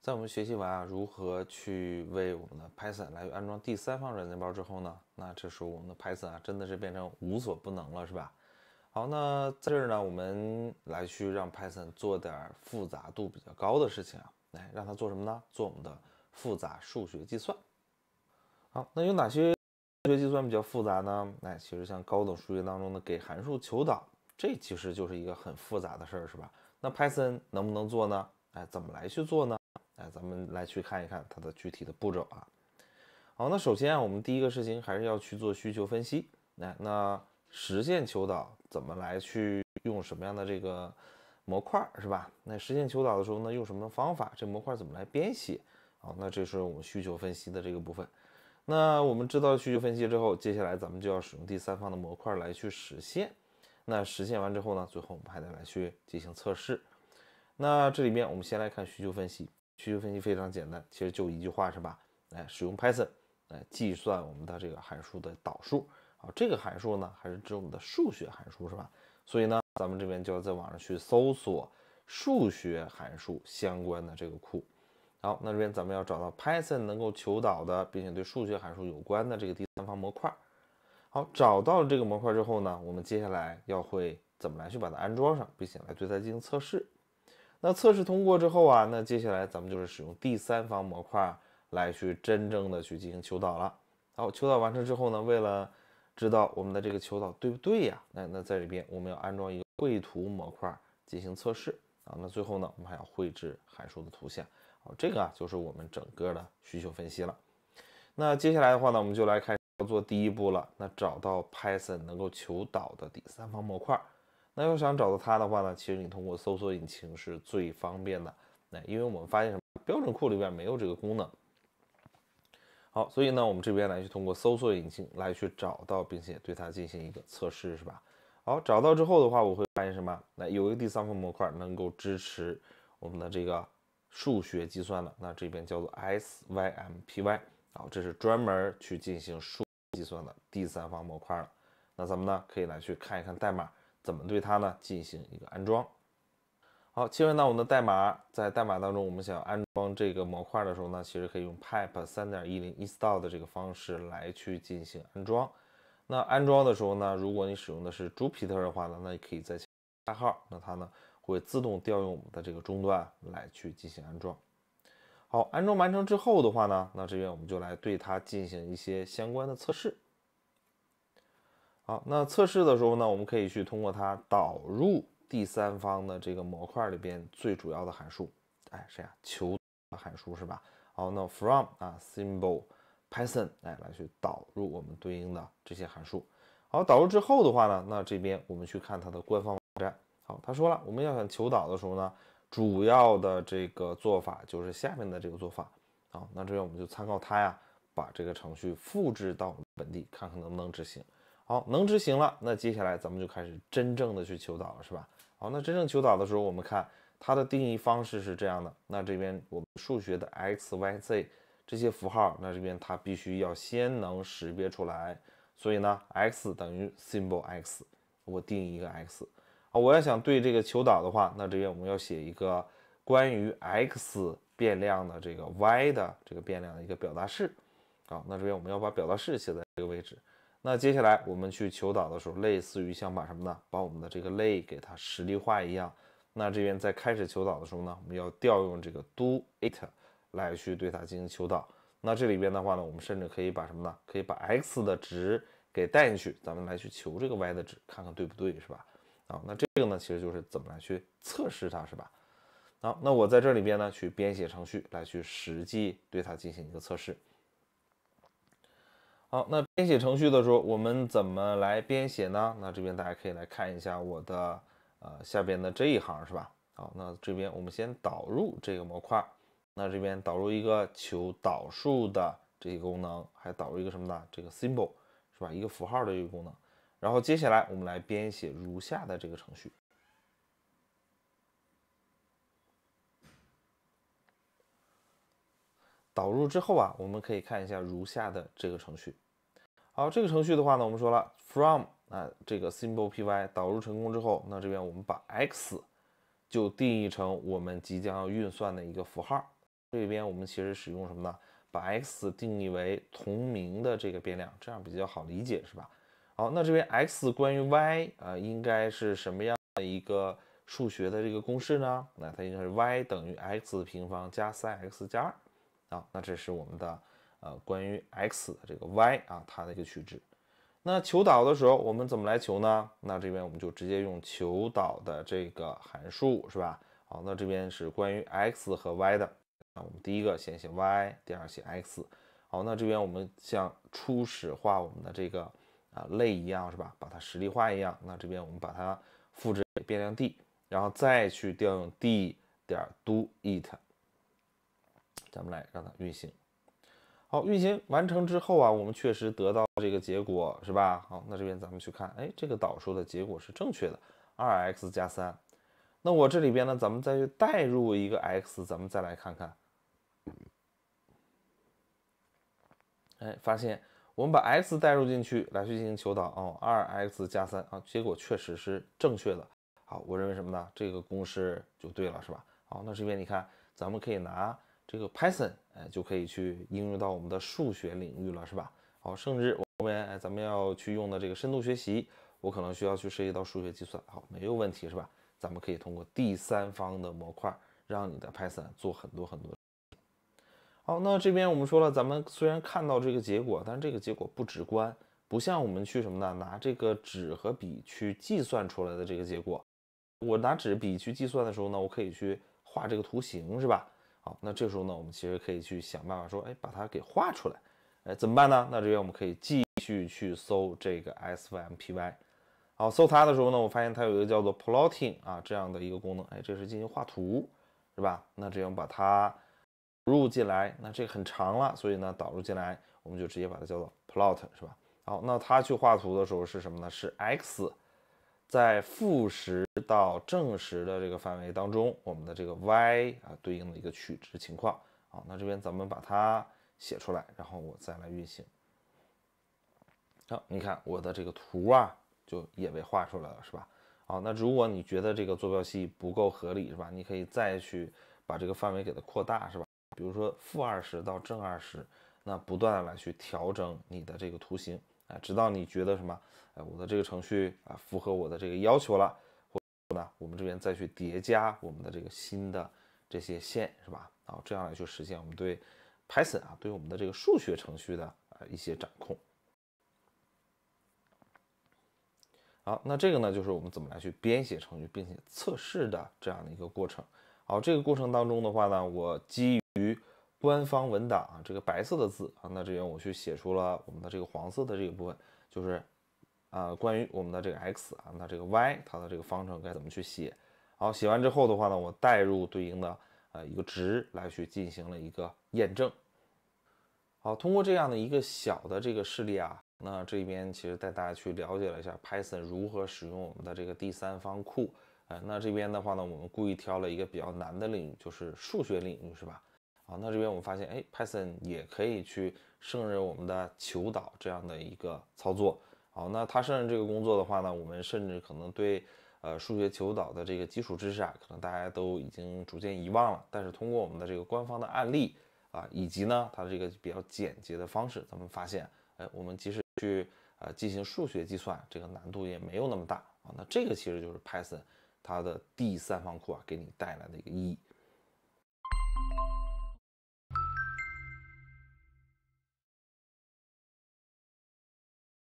在我们学习完啊，如何去为我们的 Python 来安装第三方软件包之后呢？那这时候我们的 Python 啊，真的是变成无所不能了，是吧？好，那在这儿呢，我们来去让 Python 做点复杂度比较高的事情啊，来让它做什么呢？做我们的复杂数学计算。好，那有哪些数学计算比较复杂呢？哎，其实像高等数学当中的给函数求导，这其实就是一个很复杂的事儿，是吧？那 Python 能不能做呢？哎，怎么来去做呢？那咱们来去看一看它的具体的步骤啊。好，那首先啊，我们第一个事情还是要去做需求分析。那那实现求导怎么来去用什么样的这个模块是吧？那实现求导的时候呢，用什么方法？这模块怎么来编写？好，那这是我们需求分析的这个部分。那我们知道需求分析之后，接下来咱们就要使用第三方的模块来去实现。那实现完之后呢，最后我们还得来去进行测试。那这里面我们先来看需求分析。需求分析非常简单，其实就一句话是吧？来使用 Python 来计算我们的这个函数的导数。好，这个函数呢还是指我们的数学函数是吧？所以呢，咱们这边就要在网上去搜索数学函数相关的这个库。好，那这边咱们要找到 Python 能够求导的，并且对数学函数有关的这个第三方模块。好，找到了这个模块之后呢，我们接下来要会怎么来去把它安装上，并且来对它进行测试。那测试通过之后啊，那接下来咱们就是使用第三方模块来去真正的去进行求导了。好，求导完成之后呢，为了知道我们的这个求导对不对呀，那那在里边我们要安装一个绘图模块进行测试啊。那最后呢，我们还要绘制函数的图像。好，这个啊就是我们整个的需求分析了。那接下来的话呢，我们就来开始做第一步了。那找到 Python 能够求导的第三方模块。那要想找到它的话呢，其实你通过搜索引擎是最方便的。那因为我们发现什么，标准库里边没有这个功能。好，所以呢，我们这边来去通过搜索引擎来去找到，并且对它进行一个测试，是吧？好，找到之后的话，我会发现什么？来，有一个第三方模块能够支持我们的这个数学计算的，那这边叫做 sympy，啊，这是专门去进行数计算的第三方模块了。那咱们呢，可以来去看一看代码。怎么对它呢进行一个安装？好，切换到我们的代码，在代码当中，我们想安装这个模块的时候呢，其实可以用 pip 3.10 install 的这个方式来去进行安装。那安装的时候呢，如果你使用的是猪皮特的话呢，那也可以在加号，那它呢会自动调用我们的这个终端来去进行安装。好，安装完成之后的话呢，那这边我们就来对它进行一些相关的测试。好，那测试的时候呢，我们可以去通过它导入第三方的这个模块里边最主要的函数，哎，谁呀？求导函数是吧？好，那 from 啊 symbol python 哎来去导入我们对应的这些函数。好，导入之后的话呢，那这边我们去看它的官方网站。好，他说了，我们要想求导的时候呢，主要的这个做法就是下面的这个做法。好，那这边我们就参考它呀，把这个程序复制到本地，看看能不能执行。好，能执行了，那接下来咱们就开始真正的去求导了，是吧？好，那真正求导的时候，我们看它的定义方式是这样的。那这边我们数学的 x、y、z 这些符号，那这边它必须要先能识别出来。所以呢，x 等于 symbol x，我定义一个 x 啊。我要想对这个求导的话，那这边我们要写一个关于 x 变量的这个 y 的这个变量的一个表达式。好，那这边我们要把表达式写在这个位置。那接下来我们去求导的时候，类似于像把什么呢？把我们的这个类给它实例化一样。那这边在开始求导的时候呢，我们要调用这个 do it 来去对它进行求导。那这里边的话呢，我们甚至可以把什么呢？可以把 x 的值给带进去，咱们来去求这个 y 的值，看看对不对，是吧？啊，那这个呢，其实就是怎么来去测试它，是吧？好，那我在这里边呢，去编写程序来去实际对它进行一个测试。好，那编写程序的时候，我们怎么来编写呢？那这边大家可以来看一下我的，呃，下边的这一行是吧？好，那这边我们先导入这个模块，那这边导入一个求导数的这些功能，还导入一个什么呢？这个 symbol 是吧？一个符号的一个功能。然后接下来我们来编写如下的这个程序。导入之后啊，我们可以看一下如下的这个程序。好，这个程序的话呢，我们说了 from 啊这个 symbol py 导入成功之后，那这边我们把 x 就定义成我们即将要运算的一个符号。这边我们其实使用什么呢？把 x 定义为同名的这个变量，这样比较好理解，是吧？好，那这边 x 关于 y 啊，应该是什么样的一个数学的这个公式呢？那它应该是 y 等于 x 平方加三 x 加二。啊，那这是我们的呃关于 x 的这个 y 啊，它的一个取值。那求导的时候，我们怎么来求呢？那这边我们就直接用求导的这个函数，是吧？好，那这边是关于 x 和 y 的。那我们第一个先写 y，第二写 x。好，那这边我们像初始化我们的这个啊类一样，是吧？把它实例化一样。那这边我们把它复制变量 d，然后再去调用 d 点 do it。咱们来让它运行，好，运行完成之后啊，我们确实得到这个结果，是吧？好，那这边咱们去看，哎，这个导数的结果是正确的，二 x 加三。那我这里边呢，咱们再去代入一个 x，咱们再来看看，哎，发现我们把 x 代入进去来去进行求导，哦，二 x 加三啊，结果确实是正确的。好，我认为什么呢？这个公式就对了，是吧？好，那这边你看，咱们可以拿。这个 Python 哎就可以去应用到我们的数学领域了，是吧？好，甚至后面哎咱们要去用的这个深度学习，我可能需要去涉及到数学计算，好，没有问题是吧？咱们可以通过第三方的模块，让你的 Python 做很多很多。好，那这边我们说了，咱们虽然看到这个结果，但是这个结果不直观，不像我们去什么呢？拿这个纸和笔去计算出来的这个结果。我拿纸笔去计算的时候呢，我可以去画这个图形，是吧？好，那这时候呢，我们其实可以去想办法说，哎，把它给画出来，哎，怎么办呢？那这边我们可以继续去搜这个 S v M P Y，好，搜它的时候呢，我发现它有一个叫做 plotting 啊这样的一个功能，哎，这是进行画图，是吧？那这样把它，入进来，那这个很长了，所以呢，导入进来，我们就直接把它叫做 plot，是吧？好，那它去画图的时候是什么呢？是 x。在负十到正十的这个范围当中，我们的这个 y 啊对应的一个取值情况啊，那这边咱们把它写出来，然后我再来运行。好，你看我的这个图啊，就也被画出来了，是吧？好，那如果你觉得这个坐标系不够合理，是吧？你可以再去把这个范围给它扩大，是吧？比如说负二十到正二十，那不断的来去调整你的这个图形。啊，直到你觉得什么？哎，我的这个程序啊，符合我的这个要求了，或者呢，我们这边再去叠加我们的这个新的这些线，是吧？啊，这样来去实现我们对 Python 啊，对我们的这个数学程序的啊一些掌控。好，那这个呢，就是我们怎么来去编写程序并且测试的这样的一个过程。好，这个过程当中的话呢，我基于。官方文档啊，这个白色的字啊，那这边我去写出了我们的这个黄色的这个部分，就是，啊，关于我们的这个 x 啊，那这个 y 它的这个方程该怎么去写？好，写完之后的话呢，我代入对应的呃一个值来去进行了一个验证。好，通过这样的一个小的这个事例啊，那这边其实带大家去了解了一下 Python 如何使用我们的这个第三方库。哎，那这边的话呢，我们故意挑了一个比较难的领域，就是数学领域，是吧？好，那这边我们发现，哎，Python 也可以去胜任我们的求导这样的一个操作。好，那它胜任这个工作的话呢，我们甚至可能对，呃，数学求导的这个基础知识啊，可能大家都已经逐渐遗忘了。但是通过我们的这个官方的案例啊，以及呢，它这个比较简洁的方式，咱们发现，哎，我们即使去呃进行数学计算，这个难度也没有那么大啊。那这个其实就是 Python 它的第三方库啊，给你带来的一个意义。